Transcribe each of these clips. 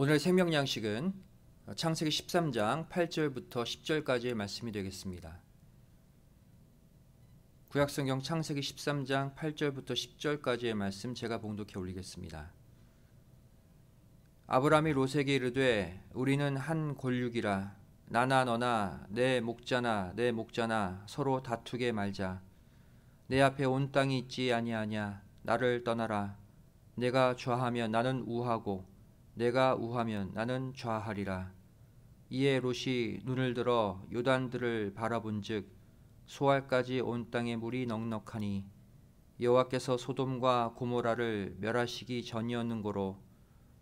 오늘 생명 양식은 창세기 13장 8절부터 10절까지의 말씀이 되겠습니다. 구약성경 창세기 13장 8절부터 10절까지의 말씀 제가 봉독해 올리겠습니다. 아브라함이 롯에게 이르되 우리는 한 골육이라 나나 너나 내 목자나 내 목자나 서로 다투게 말자 내 앞에 온 땅이 있지 아니하냐 나를 떠나라 내가 좌하면 나는 우하고 내가 우하면 나는 좌하리라. 이에 롯이 눈을 들어 요단들을 바라본즉 소알까지 온 땅의 물이 넉넉하니 여호와께서 소돔과 고모라를 멸하시기 전이었는고로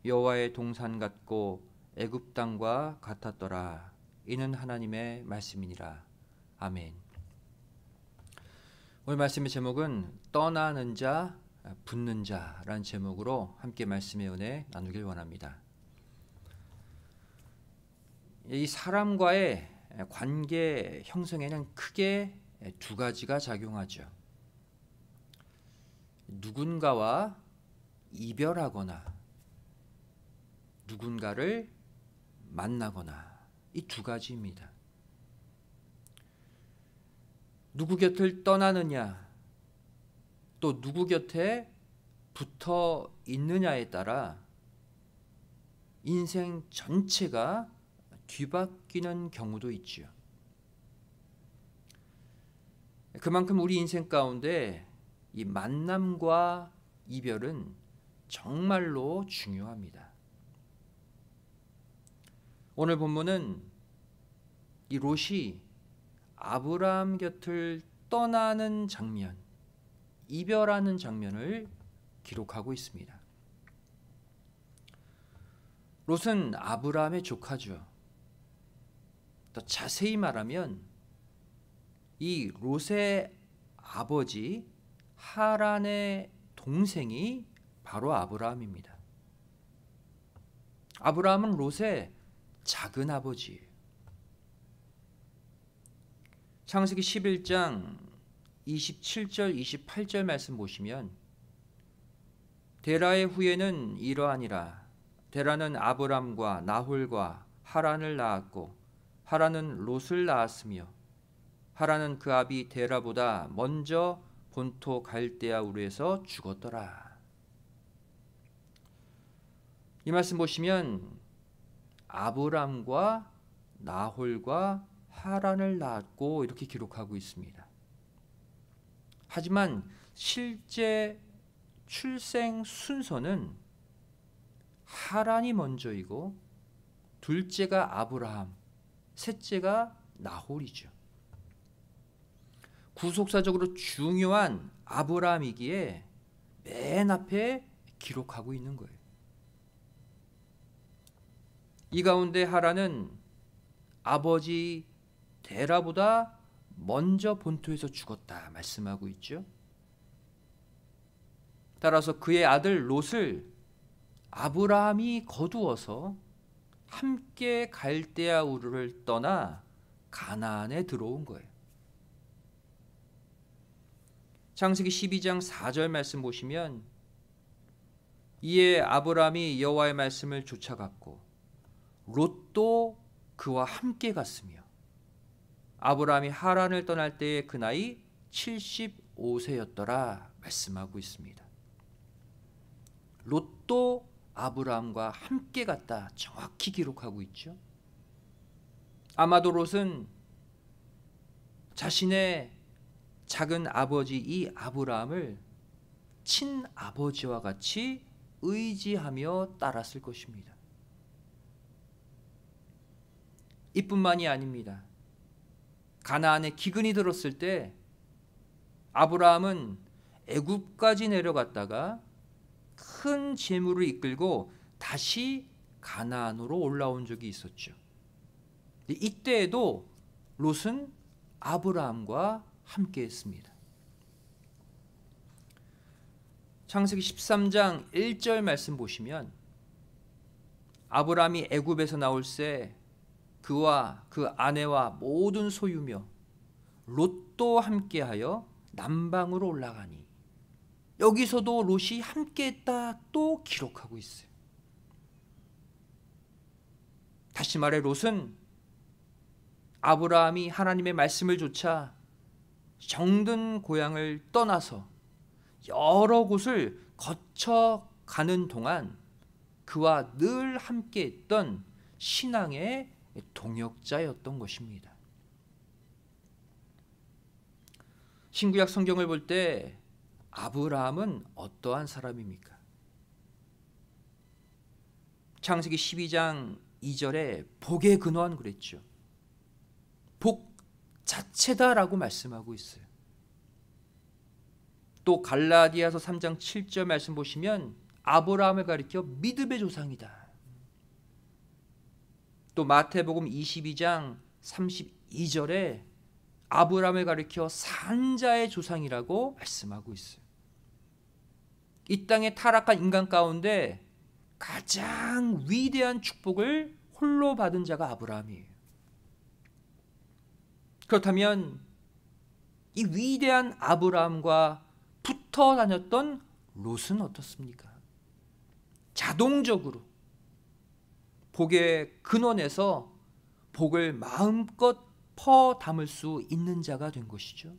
여호와의 동산 같고 애굽 땅과 같았더라. 이는 하나님의 말씀이니라. 아멘. 오늘 말씀의 제목은 떠나는 자 아, 붙는 자라는 제목으로 함께 말씀의 은혜 나누길 원합니다. 이 사람과의 관계 형성에는 크게 두 가지가 작용하죠. 누군가와 이별하거나 누군가를 만나거나 이 두 가지입니다. 누구 곁을 떠나느냐 또 누구 곁에 붙어 있느냐에 따라 인생 전체가 뒤바뀌는 경우도 있지요. 그만큼 우리 인생 가운데 이 만남과 이별은 정말로 중요합니다. 오늘 본문은 이 롯이 아브라함 곁을 떠나는 장면, 이별하는 장면을 기록하고 있습니다. 롯은 아브라함의 조카죠. 더 자세히 말하면 이 롯의 아버지 하란의 동생이 바로 아브라함입니다. 아브라함은 롯의 작은 아버지 창세기 11장 27절 28절 말씀 보시면 데라의 후예는 이러하니라 데라는 아브람과 나홀과 하란을 낳았고 하란은 롯을 낳았으며 하란은 그 아비 데라보다 먼저 본토 갈대아 우르에서 죽었더라. 이 말씀 보시면 아브람과 나홀과 하란을 낳았고 이렇게 기록하고 있습니다. 하지만 실제 출생 순서는 하란이 먼저이고 둘째가 아브라함, 셋째가 나홀이죠. 구속사적으로 중요한 아브라함이기에 맨 앞에 기록하고 있는 거예요. 이 가운데 하라는 아버지 데라보다 먼저 본토에서 죽었다 말씀하고 있죠. 따라서 그의 아들 롯을 아브라함이 거두어서 함께 갈대아 우르를 떠나 가나안에 들어온 거예요. 창세기 12장 4절 말씀 보시면 이에 아브라함이 여호와의 말씀을 쫓아갔고 롯도 그와 함께 갔으며 아브라함이 하란을 떠날 때에 그 나이 75세였더라 말씀하고 있습니다. 롯도 아브라함과 함께 갔다 정확히 기록하고 있죠. 아마도 롯은 자신의 작은 아버지 이 아브라함을 친아버지와 같이 의지하며 따랐을 것입니다. 이뿐만이 아닙니다. 가나안에 기근이 들었을 때 아브라함은 애굽까지 내려갔다가 큰 재물을 이끌고 다시 가나안으로 올라온 적이 있었죠. 이때에도 롯은 아브라함과 함께 했습니다. 창세기 13장 1절 말씀 보시면 아브라함이 애굽에서 나올 때 그와 그 아내와 모든 소유며 롯도 함께하여 남방으로 올라가니 여기서도 롯이 함께했다 또 기록하고 있어요. 다시 말해 롯은 아브라함이 하나님의 말씀을 조차 정든 고향을 떠나서 여러 곳을 거쳐 가는 동안 그와 늘 함께했던 신앙의 동역자였던 것입니다. 신구약 성경을 볼 때 아브라함은 어떠한 사람입니까? 창세기 12장 2절에 복의 근원 그랬죠. 복 자체다라고 말씀하고 있어요. 또 갈라디아서 3장 7절 말씀 보시면 아브라함을 가리켜 믿음의 조상이다 또 마태복음 22장 32절에 아브라함을 가리켜 산자의 조상이라고 말씀하고 있어요. 이땅에 타락한 인간 가운데 가장 위대한 축복을 홀로 받은 자가 아브라함이에요. 그렇다면 이 위대한 아브라함과 붙어 다녔던 롯은 어떻습니까? 자동적으로 복의 근원에서 복을 마음껏 퍼 담을 수 있는 자가 된 것이죠.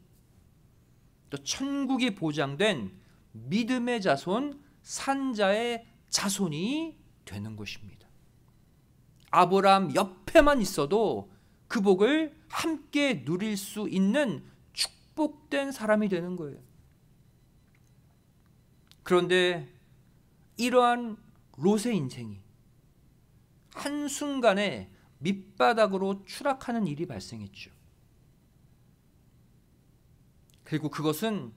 또 천국이 보장된 믿음의 자손, 산자의 자손이 되는 것입니다. 아브라함 옆에만 있어도 그 복을 함께 누릴 수 있는 축복된 사람이 되는 거예요. 그런데 이러한 롯의 인생이 한순간에 밑바닥으로 추락하는 일이 발생했죠. 그리고 그것은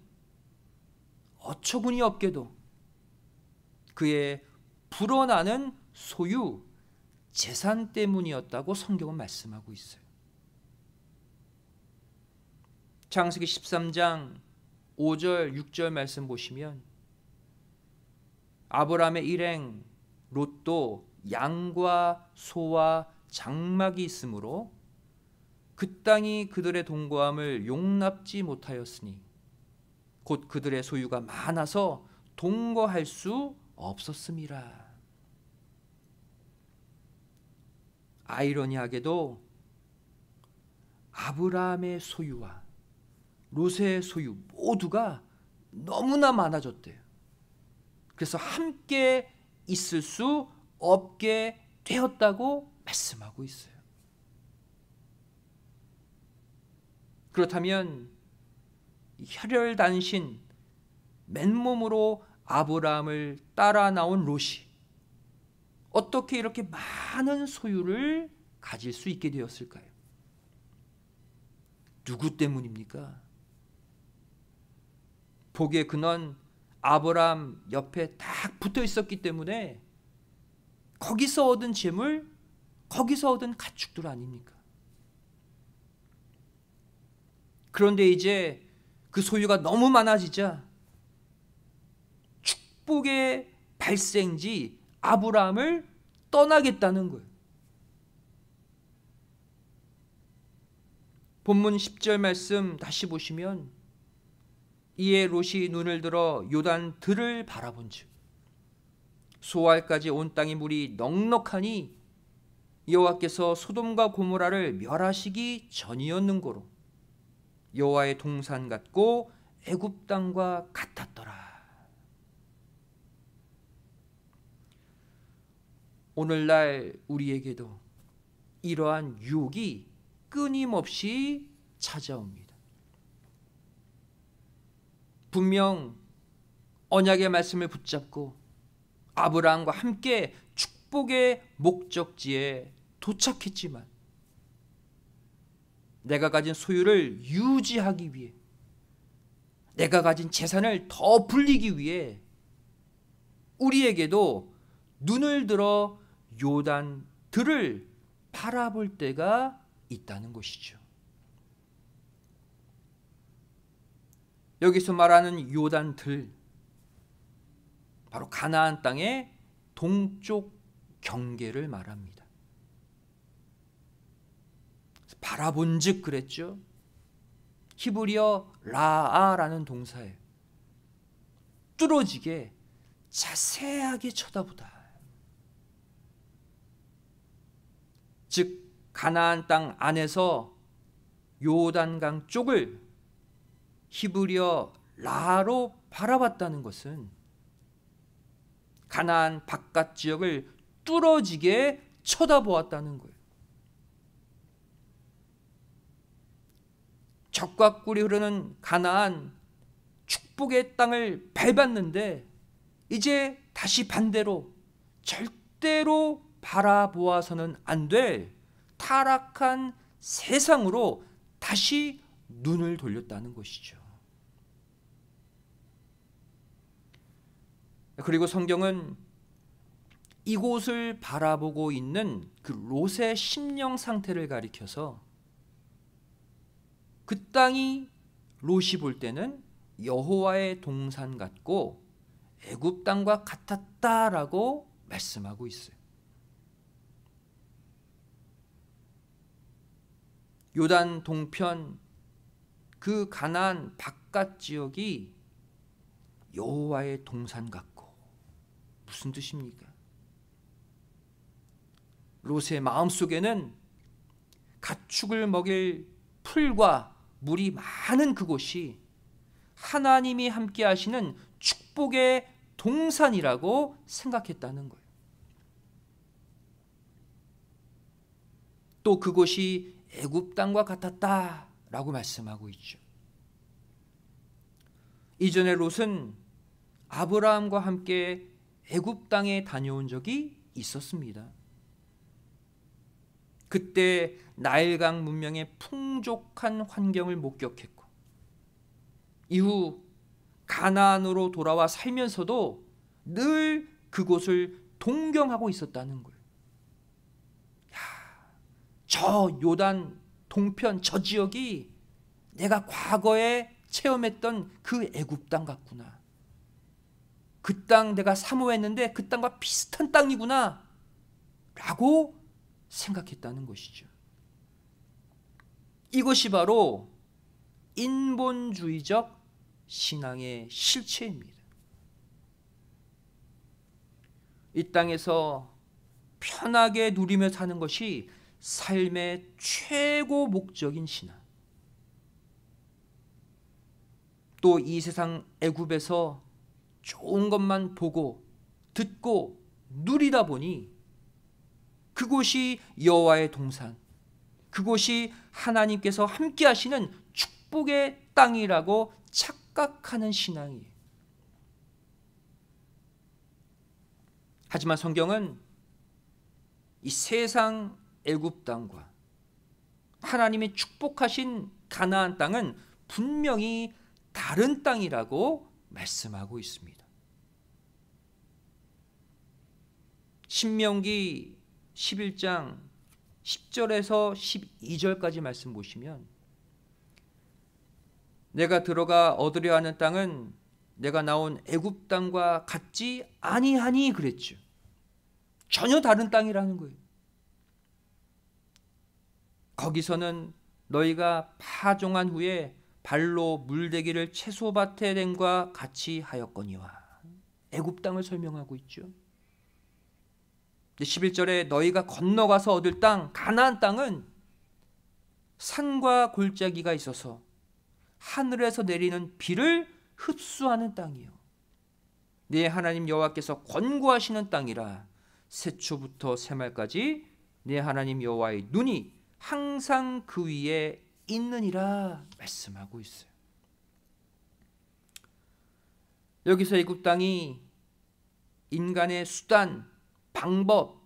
어처구니 없게도 그의 불어나는 소유, 재산 때문이었다고 성경은 말씀하고 있어요. 창세기 13장 5절 6절 말씀 보시면 아브라함의 일행 롯도 양과 소와 장막이 있으므로 그 땅이 그들의 동거함을 용납지 못하였으니 곧 그들의 소유가 많아서 동거할 수 없었음이라. 아이러니하게도 아브라함의 소유와 롯의 소유 모두가 너무나 많아졌대요. 그래서 함께 있을 수 없게 되었다고 말씀하고 있어요. 그렇다면 혈혈단신 맨몸으로 아브라함을 따라 나온 롯이 어떻게 이렇게 많은 소유를 가질 수 있게 되었을까요? 누구 때문입니까? 복의 근원 아브라함 옆에 딱 붙어 있었기 때문에 거기서 얻은 재물, 거기서 얻은 가축들 아닙니까? 그런데 이제 그 소유가 너무 많아지자 축복의 발생지 아브라함을 떠나겠다는 거예요. 본문 10절 말씀 다시 보시면 이에 롯이 눈을 들어 요단 들을 바라본즉 소알까지 온 땅의 물이 넉넉하니 여호와께서 소돔과 고모라를 멸하시기 전이었는고로 여호와의 동산 같고 애굽 땅과 같았더라. 오늘날 우리에게도 이러한 유혹이 끊임없이 찾아옵니다. 분명 언약의 말씀을 붙잡고 아브라함과 함께 축복의 목적지에 도착했지만 내가 가진 소유를 유지하기 위해 내가 가진 재산을 더 불리기 위해 우리에게도 눈을 들어 요단 들을 바라볼 때가 있다는 것이죠. 여기서 말하는 요단들 바로 가나안 땅의 동쪽 경계를 말합니다. 바라본즉 그랬죠. 히브리어 라아라는 동사에 뚫어지게 자세하게 쳐다보다. 즉 가나안 땅 안에서 요단강 쪽을 히브리어 라로 바라봤다는 것은 가나안 바깥 지역을 뚫어지게 쳐다보았다는 거예요. 적과 꿀이 흐르는 가나안 축복의 땅을 밟았는데 이제 다시 반대로 절대로 바라보아서는 안 될 타락한 세상으로 다시 눈을 돌렸다는 것이죠. 그리고 성경은 이곳을 바라보고 있는 그 롯의 심령 상태를 가리켜서 그 땅이 롯이 볼 때는 여호와의 동산 같고 애굽 땅과 같았다라고 말씀하고 있어요. 요단 동편 그 가나안 바깥 지역이 여호와의 동산 같고 무슨 뜻입니까? 롯의 마음속에는 가축을 먹일 풀과 물이 많은 그곳이 하나님이 함께 하시는 축복의 동산이라고 생각했다는 거예요. 또 그곳이 애굽 땅과 같았다라고 말씀하고 있죠. 이전에 롯은 아브라함과 함께 애굽 땅에 다녀온 적이 있었습니다. 그때 나일강 문명의 풍족한 환경을 목격했고 이후 가나안으로 돌아와 살면서도 늘 그곳을 동경하고 있었다는 거예요. 야, 저 요단 동편 저 지역이 내가 과거에 체험했던 그 애굽 땅 같구나. 그땅 내가 사모했는데 그 땅과 비슷한 땅이구나 라고 생각했다는 것이죠. 이것이 바로 인본주의적 신앙의 실체입니다. 이 땅에서 편하게 누리며 사는 것이 삶의 최고 목적인 신앙. 또 이 세상 애굽에서 좋은 것만 보고 듣고 누리다 보니 그곳이 여호와의 동산, 그곳이 하나님께서 함께 하시는 축복의 땅이라고 착각하는 신앙이. 하지만 성경은 이 세상 애굽 땅과 하나님의 축복하신 가나안 땅은 분명히 다른 땅이라고 말씀하고 있습니다. 신명기 11장 10절에서 12절까지 말씀 보시면 내가 들어가 얻으려 하는 땅은 내가 나온 애굽 땅과 같지 아니하니 그랬죠. 전혀 다른 땅이라는 거예요. 거기서는 너희가 파종한 후에 발로 물대기를 채소밭에 댄과 같이 하였거니와 애굽 땅을 설명하고 있죠. 11절에 너희가 건너가서 얻을 땅 가나안 땅은 산과 골짜기가 있어서 하늘에서 내리는 비를 흡수하는 땅이요. 네, 하나님 여호와께서 권고하시는 땅이라 새초부터 새말까지 네, 하나님 여호와의 눈이 항상 그 위에 있느니라 말씀하고 있어요. 여기서 애굽 땅이 인간의 수단, 방법,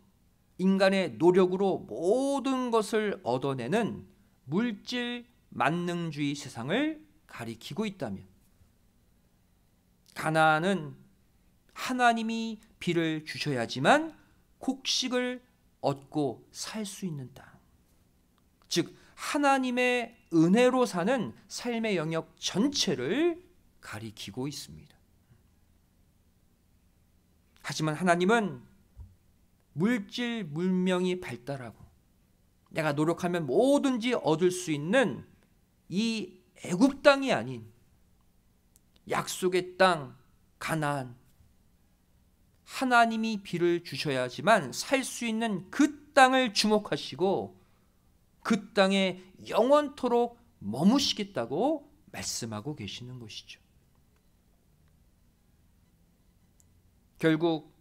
인간의 노력으로 모든 것을 얻어내는 물질 만능주의 세상을 가리키고 있다면 가나안은 하나님이 비를 주셔야지만 곡식을 얻고 살 수 있는 땅. 즉 하나님의 은혜로 사는 삶의 영역 전체를 가리키고 있습니다. 하지만 하나님은 물질 물명이 발달하고 내가 노력하면 뭐든지 얻을 수 있는 이 애굽 땅이 아닌 약속의 땅 가나안 하나님이 비를 주셔야지만 살 수 있는 그 땅을 주목하시고 그 땅에 영원토록 머무시겠다고 말씀하고 계시는 것이죠. 결국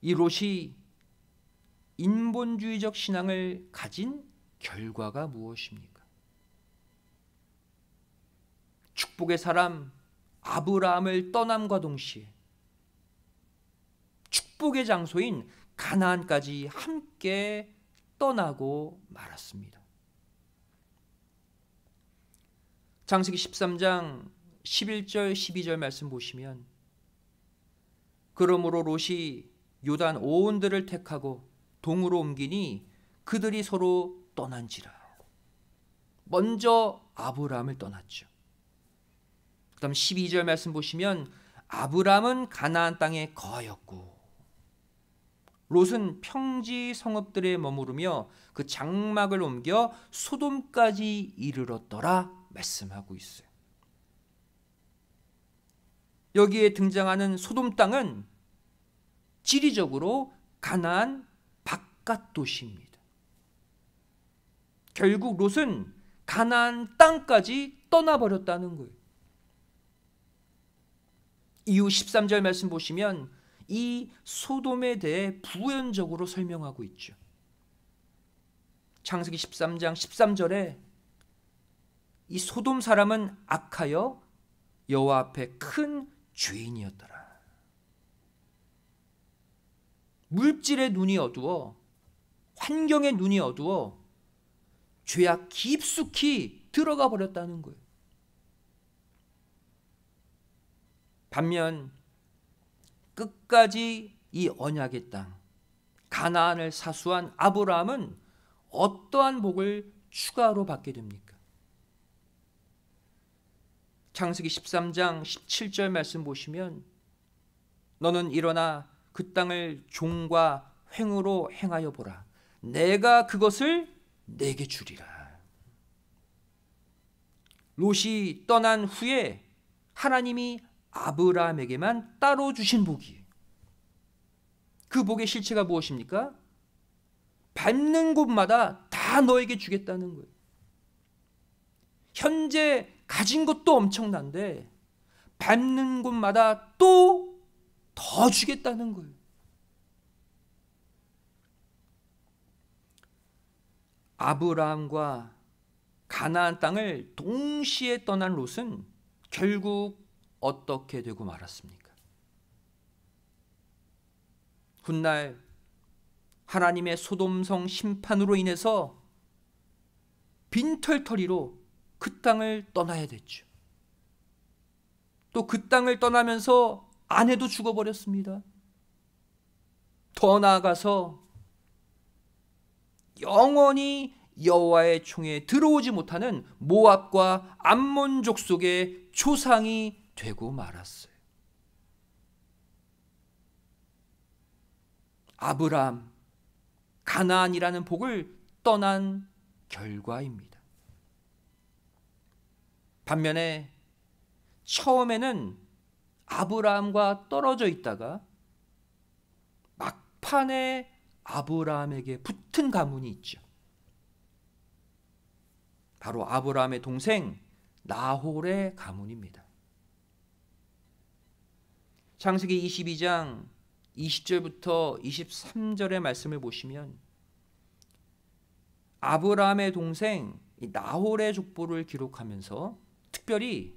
이 롯이 인본주의적 신앙을 가진 결과가 무엇입니까? 축복의 사람 아브라함을 떠남과 동시에 축복의 장소인 가나안까지 함께 떠나고 말았습니다. 장세기 13장 11절 12절 말씀 보시면 그러므로 롯이 요단 오온들을 택하고 동으로 옮기니 그들이 서로 떠난지라. 먼저 아브람을 떠났죠. 그다음 12절 말씀 보시면 아브람은 가나안 땅에 거하였고 롯은 평지 성읍들에 머무르며 그 장막을 옮겨 소돔까지 이르렀더라 말씀하고 있어요. 여기에 등장하는 소돔 땅은 지리적으로 가나안 바깥 도시입니다. 결국 롯은 가나안 땅까지 떠나버렸다는 거예요. 이후 13절 말씀 보시면 이 소돔에 대해 부연적으로 설명하고 있죠. 창세기 13장 13절에 이 소돔 사람은 악하여 여호와 앞에 큰 죄인이었더라. 물질의 눈이 어두워 환경의 눈이 어두워 죄악 깊숙이 들어가 버렸다는 거예요. 반면 끝까지 이 언약의 땅 가나안을 사수한 아브라함은 어떠한 복을 추가로 받게 됩니까? 창세기 13장 17절 말씀 보시면 너는 일어나 그 땅을 종과 횡으로 행하여 보라 내가 그것을 내게 주리라 롯이 떠난 후에 하나님이 아브라함에게만 따로 주신 복이에요. 그 복의 실체가 무엇입니까? 밟는 곳마다 다 너에게 주겠다는 거예요. 현재 가진 것도 엄청난데 밟는 곳마다 또 더 주겠다는 거예요. 아브라함과 가나안 땅을 동시에 떠난 롯은 결국 어떻게 되고 말았습니까? 훗날 하나님의 소돔성 심판으로 인해서 빈털터리로 그 땅을 떠나야 됐죠. 또 그 땅을 떠나면서 아내도 죽어버렸습니다. 더 나아가서 영원히 여호와의 총에 들어오지 못하는 모압과 암몬족 속의 초상이 되고 말았어요. 아브람 가나안이라는 복을 떠난 결과입니다. 반면에 처음에는 아브라함과 떨어져 있다가 막판에 아브라함에게 붙은 가문이 있죠. 바로 아브라함의 동생 나홀의 가문입니다. 창세기 22장 20절부터 23절의 말씀을 보시면 아브라함의 동생 나홀의 족보를 기록하면서 특별히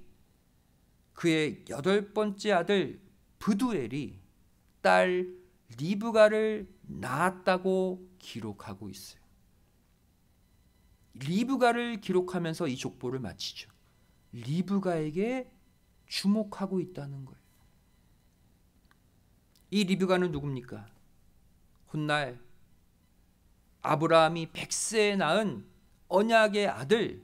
그의 여덟 번째 아들 부두엘이딸 리브가를 낳았다고 기록하고 있어요. 리브가를 기록하면서 이 족보를 마치죠. 리브가에게 주목하고 있다는 거예요. 이 리브가는 누굽니까? 훗날 아브라함이 백세에 낳은 언약의 아들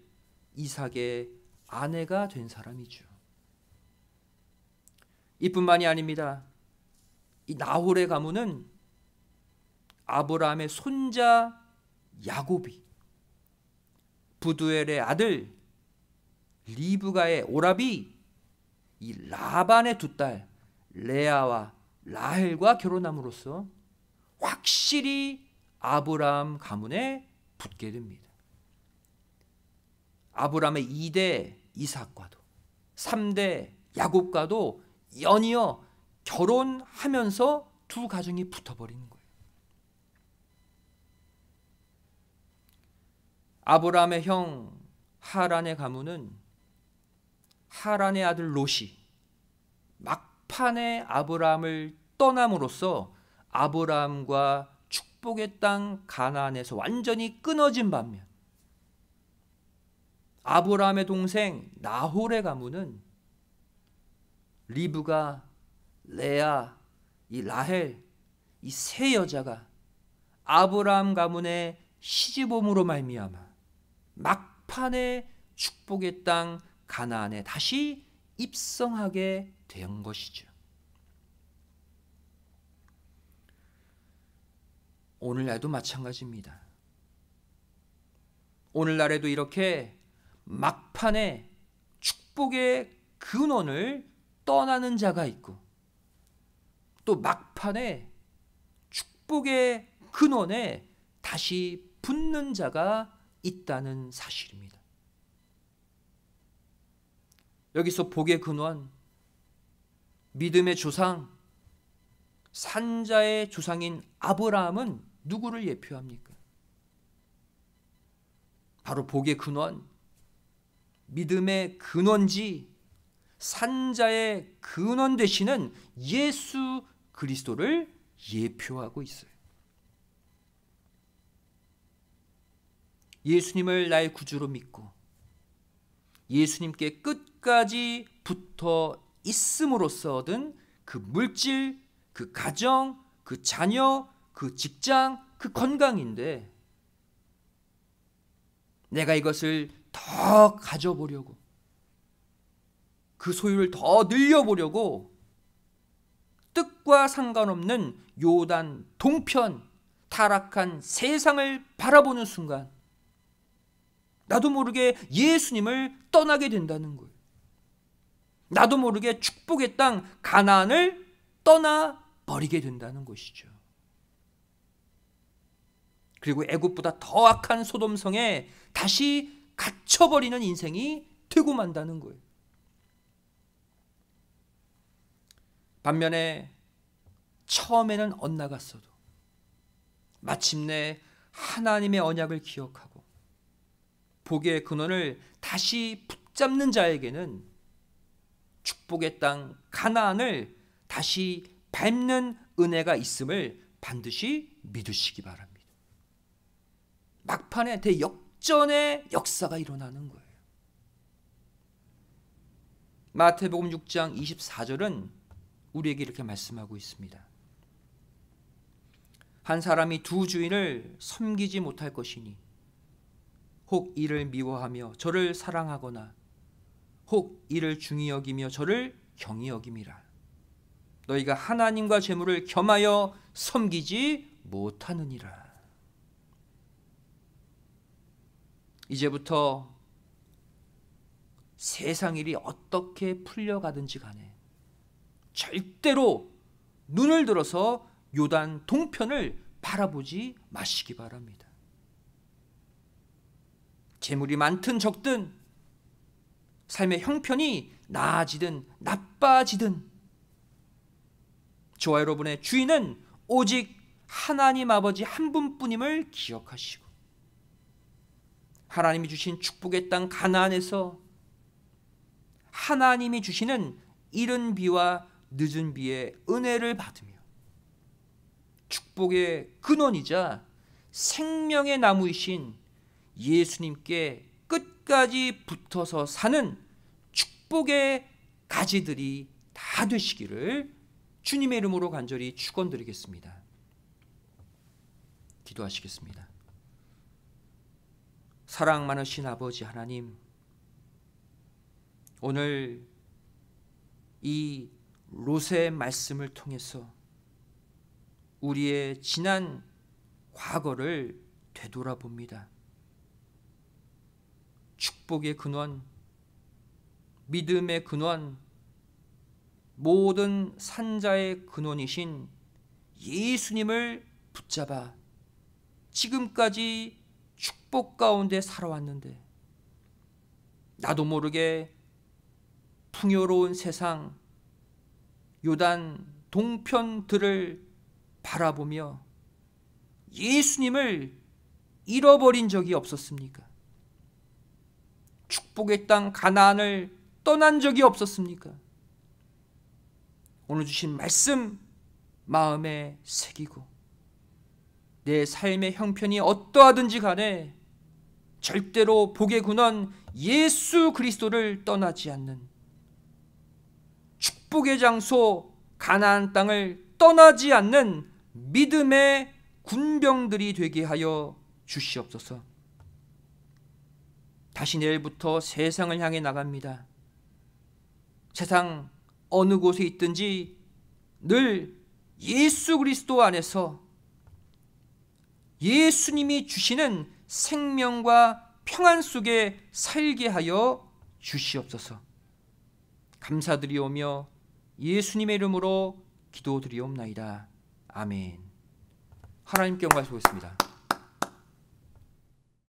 이삭의 아내가 된 사람이죠. 이뿐만이 아닙니다. 이 나홀의 가문은 아브라함의 손자 야곱이 부두엘의 아들 리브가의 오라비 이 라반의 두 딸 레아와 라헬과 결혼함으로써 확실히 아브라함 가문에 붙게 됩니다. 아브라함의 2대 이삭과도 3대 야곱과도 연이어 결혼하면서 두 가정이 붙어버리는 거예요. 아브라함의 형 하란의 가문은 하란의 아들 롯이 막 한판에 아브라함을 떠남으로써 아브라함과 축복의 땅 가나안에서 완전히 끊어진 반면 아브라함의 동생 나홀의 가문은 리브가 레아 이 라헬 이 세 여자가 아브라함 가문의 시집옴으로 말미암아 막판에 축복의 땅 가나안에 다시 입성하게 대한 것이죠. 오늘날도 마찬가지입니다. 오늘날에도 이렇게 막판에 축복의 근원을 떠나는 자가 있고 또 막판에 축복의 근원에 다시 붙는 자가 있다는 사실입니다. 여기서 복의 근원, 믿음의 조상 산자의 조상인 아브라함은 누구를 예표합니까? 바로 복의 근원, 믿음의 근원지, 산자의 근원 되시는 예수 그리스도를 예표하고 있어요. 예수님을 나의 구주로 믿고 예수님께 끝까지 붙어 있음으로써 얻은 그 물질, 그 가정, 그 자녀, 그 직장, 그 건강인데 내가 이것을 더 가져보려고 그 소유를 더 늘려보려고 뜻과 상관없는 요단 동편 타락한 세상을 바라보는 순간 나도 모르게 예수님을 떠나게 된다는 거예요. 나도 모르게 축복의 땅가난을 떠나 버리게 된다는 것이죠. 그리고 애굽보다 더 악한 소돔 성에 다시 갇혀 버리는 인생이 되고 만다는 거예요. 반면에 처음에는 엇나갔어도 마침내 하나님의 언약을 기억하고 복의 근원을 다시 붙잡는 자에게는 축복의 땅 가나안을 다시 밟는 은혜가 있음을 반드시 믿으시기 바랍니다. 막판에 대역전의 역사가 일어나는 거예요. 마태복음 6장 24절은 우리에게 이렇게 말씀하고 있습니다. 한 사람이 두 주인을 섬기지 못할 것이니 혹 이를 미워하며 저를 사랑하거나 혹 이를 중히 여기며 저를 경히 여김이라 너희가 하나님과 재물을 겸하여 섬기지 못하느니라 이제부터 세상 일이 어떻게 풀려가든지 간에 절대로 눈을 들어서 요단 동편을 바라보지 마시기 바랍니다. 재물이 많든 적든 삶의 형편이 나아지든 나빠지든 저와 여러분의 주인은 오직 하나님 아버지 한 분뿐임을 기억하시고 하나님이 주신 축복의 땅 가나안에서 하나님이 주시는 이른 비와 늦은 비의 은혜를 받으며 축복의 근원이자 생명의 나무이신 예수님께 끝까지 붙어서 사는 축복의 가지들이 다 되시기를 주님의 이름으로 간절히 축원드리겠습니다. 기도하시겠습니다. 사랑 많으신 아버지 하나님 오늘 이 롯의 말씀을 통해서 우리의 지난 과거를 되돌아봅니다. 축복의 근원, 믿음의 근원, 모든 산자의 근원이신 예수님을 붙잡아 지금까지 축복 가운데 살아왔는데 나도 모르게 풍요로운 세상 요단 동편들을 바라보며 예수님을 잃어버린 적이 없었습니까? 축복의 땅 가나안을 떠난 적이 없었습니까? 오늘 주신 말씀 마음에 새기고 내 삶의 형편이 어떠하든지 간에 절대로 복의 근원 예수 그리스도를 떠나지 않는 축복의 장소 가나안 땅을 떠나지 않는 믿음의 군병들이 되게 하여 주시옵소서. 다시 내일부터 세상을 향해 나갑니다. 세상 어느 곳에 있든지 늘 예수 그리스도 안에서 예수님이 주시는 생명과 평안 속에 살게 하여 주시옵소서. 감사드리오며 예수님의 이름으로 기도드리옵나이다. 아멘. 하나님께 영광 돌리겠습니다.